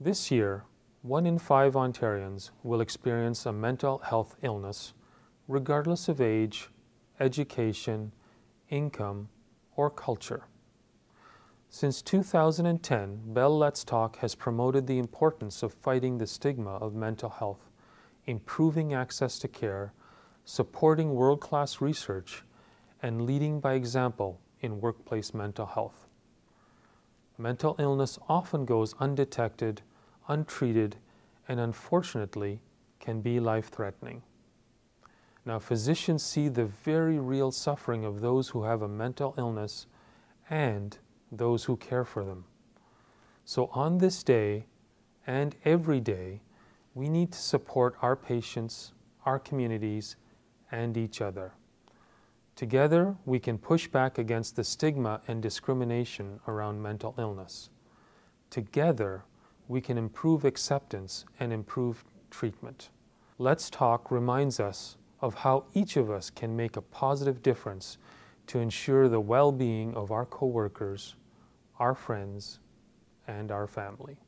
This year, one in five Ontarians will experience a mental health illness, regardless of age, education, income, or culture. Since 2010, Bell Let's Talk has promoted the importance of fighting the stigma of mental health, improving access to care, supporting world-class research, and leading by example in workplace mental health mental illness often goes undetected, untreated, and unfortunately can be life threatening. Now, physicians see the very real suffering of those who have a mental illness and those who care for them. So, on this day and every day, we need to support our patients, our communities, and each other. Together, we can push back against the stigma and discrimination around mental illness. Together, we can improve acceptance and improve treatment. Let's Talk reminds us of how each of us can make a positive difference to ensure the well-being of our coworkers, our friends, and our family.